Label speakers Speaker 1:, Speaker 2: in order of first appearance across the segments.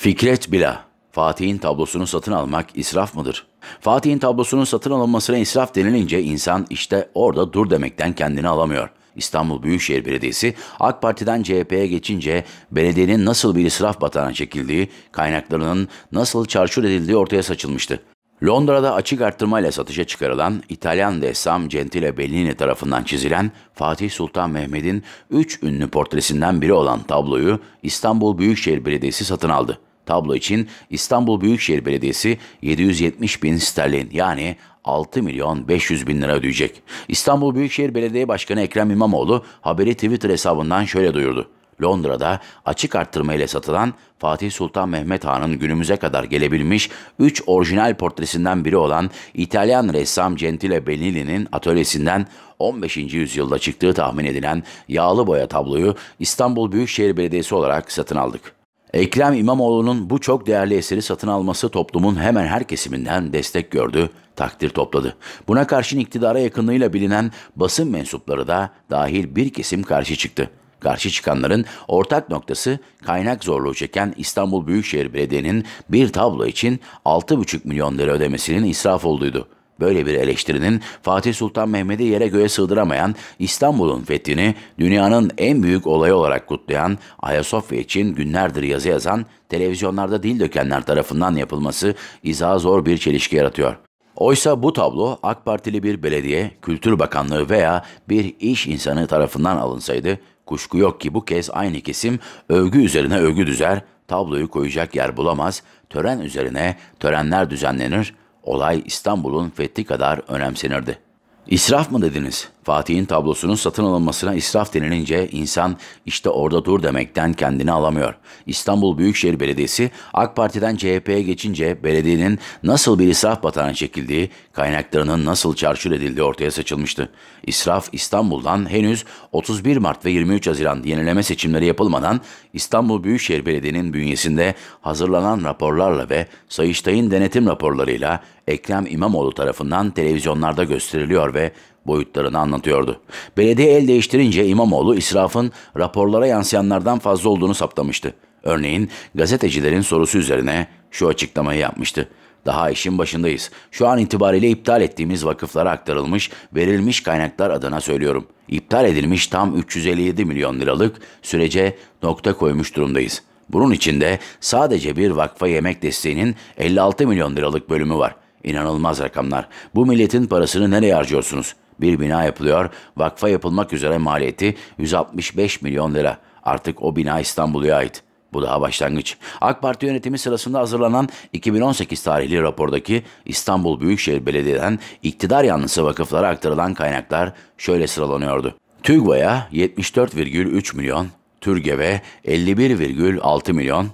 Speaker 1: Fikret Bila, Fatih'in tablosunu satın almak israf mıdır? Fatih'in tablosunun satın alınmasına israf denilince insan işte orada dur demekten kendini alamıyor. İstanbul Büyükşehir Belediyesi AK Parti'den CHP'ye geçince belediyenin nasıl bir israf batağına çekildiği, kaynaklarının nasıl çarçur edildiği ortaya saçılmıştı. Londra'da açık arttırmayla satışa çıkarılan İtalyan ressam Gentile Bellini tarafından çizilen Fatih Sultan Mehmet'in 3 ünlü portresinden biri olan tabloyu İstanbul Büyükşehir Belediyesi satın aldı. Tablo için İstanbul Büyükşehir Belediyesi 770 bin sterlin yani 6 milyon 500 bin lira ödeyecek. İstanbul Büyükşehir Belediye Başkanı Ekrem İmamoğlu haberi Twitter hesabından şöyle duyurdu. Londra'da açık arttırma ile satılan Fatih Sultan Mehmet Han'ın günümüze kadar gelebilmiş 3 orijinal portresinden biri olan İtalyan ressam Gentile Benilli'nin atölyesinden 15. yüzyılda çıktığı tahmin edilen yağlı boya tabloyu İstanbul Büyükşehir Belediyesi olarak satın aldık. Ekrem İmamoğlu'nun bu çok değerli eseri satın alması toplumun hemen her kesiminden destek gördü, takdir topladı. Buna karşın iktidara yakınlığıyla bilinen basın mensupları da dahil bir kesim karşı çıktı. Karşı çıkanların ortak noktası kaynak zorluğu çeken İstanbul Büyükşehir Belediye'nin bir tablo için 6,5 milyon lira ödemesinin israf olduğuydu. Böyle bir eleştirinin Fatih Sultan Mehmet'i yere göğe sığdıramayan İstanbul'un fethini dünyanın en büyük olayı olarak kutlayan Ayasofya için günlerdir yazı yazan televizyonlarda dil dökenler tarafından yapılması izaha zor bir çelişki yaratıyor. Oysa bu tablo AK Partili bir belediye, Kültür Bakanlığı veya bir iş insanı tarafından alınsaydı kuşku yok ki bu kez aynı kesim övgü üzerine övgü düzer, tabloyu koyacak yer bulamaz, tören üzerine törenler düzenlenir, olay İstanbul'un fethi kadar önemsenirdi. İsraf mı dediniz? Fatih'in tablosunun satın alınmasına israf denilince insan işte orada dur demekten kendini alamıyor. İstanbul Büyükşehir Belediyesi AK Parti'den CHP'ye geçince belediyenin nasıl bir israf batağına çekildiği, kaynaklarının nasıl çarşır edildiği ortaya saçılmıştı. İsraf İstanbul'dan henüz 31 Mart ve 23 Haziran yenileme seçimleri yapılmadan İstanbul Büyükşehir Belediye'nin bünyesinde hazırlanan raporlarla ve Sayıştay'ın denetim raporlarıyla Ekrem İmamoğlu tarafından televizyonlarda gösteriliyor ve boyutlarını anlatıyordu. Belediye el değiştirince İmamoğlu israfın raporlara yansıyanlardan fazla olduğunu saptamıştı. Örneğin gazetecilerin sorusu üzerine şu açıklamayı yapmıştı. Daha işin başındayız. Şu an itibariyle iptal ettiğimiz vakıflara aktarılmış, verilmiş kaynaklar adına söylüyorum. İptal edilmiş tam 357 milyon liralık sürece nokta koymuş durumdayız. Bunun içinde sadece bir vakfa yemek desteğinin 56 milyon liralık bölümü var. İnanılmaz rakamlar. Bu milletin parasını nereye harcıyorsunuz? Bir bina yapılıyor, vakfa yapılmak üzere maliyeti 165 milyon lira. Artık o bina İstanbul'a ait. Bu daha başlangıç. AK Parti yönetimi sırasında hazırlanan 2018 tarihli rapordaki İstanbul Büyükşehir Belediye'den iktidar yanlısı vakıflara aktarılan kaynaklar şöyle sıralanıyordu. TÜGVA'ya 74,3 milyon, TÜRGEV'e 51,6 milyon,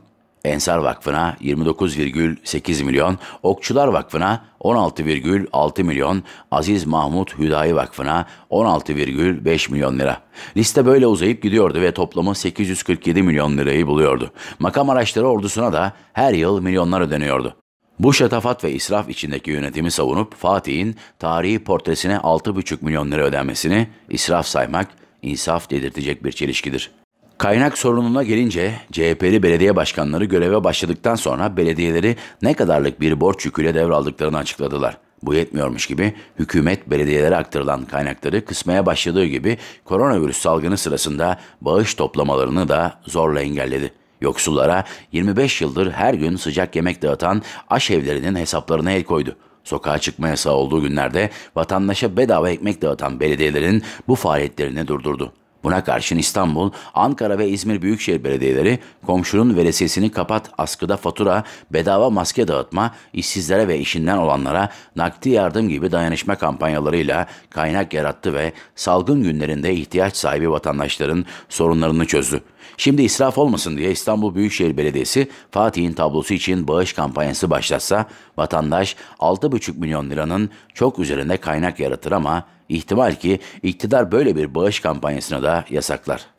Speaker 1: Ensar Vakfı'na 29,8 milyon, Okçular Vakfı'na 16,6 milyon, Aziz Mahmut Hüdayi Vakfı'na 16,5 milyon lira. Liste böyle uzayıp gidiyordu ve toplamı 847 milyon lirayı buluyordu. Makam araçları ordusuna da her yıl milyonlar ödeniyordu. Bu şatafat ve israf içindeki yönetimi savunup Fatih'in tarihi portresine 6,5 milyon lira ödenmesini israf saymak insaf dedirtecek bir çelişkidir.'' Kaynak sorununa gelince CHP'li belediye başkanları göreve başladıktan sonra belediyeleri ne kadarlık bir borç yüküyle devraldıklarını açıkladılar. Bu yetmiyormuş gibi hükümet belediyelere aktarılan kaynakları kısmaya başladığı gibi koronavirüs salgını sırasında bağış toplamalarını da zorla engelledi. Yoksullara 25 yıldır her gün sıcak yemek dağıtan aşevlerinin hesaplarına el koydu. Sokağa çıkma yasağı olduğu günlerde vatandaşa bedava ekmek dağıtan belediyelerin bu faaliyetlerini durdurdu. Buna karşın İstanbul, Ankara ve İzmir Büyükşehir Belediyeleri komşunun velesesini kapat, askıda fatura, bedava maske dağıtma, işsizlere ve işinden olanlara nakdi yardım gibi dayanışma kampanyalarıyla kaynak yarattı ve salgın günlerinde ihtiyaç sahibi vatandaşların sorunlarını çözdü. Şimdi israf olmasın diye İstanbul Büyükşehir Belediyesi Fatih'in tablosu için bağış kampanyası başlatsa vatandaş 6,5 milyon liranın çok üzerinde kaynak yaratır ama İhtimal ki iktidar böyle bir bağış kampanyasına da yasaklar.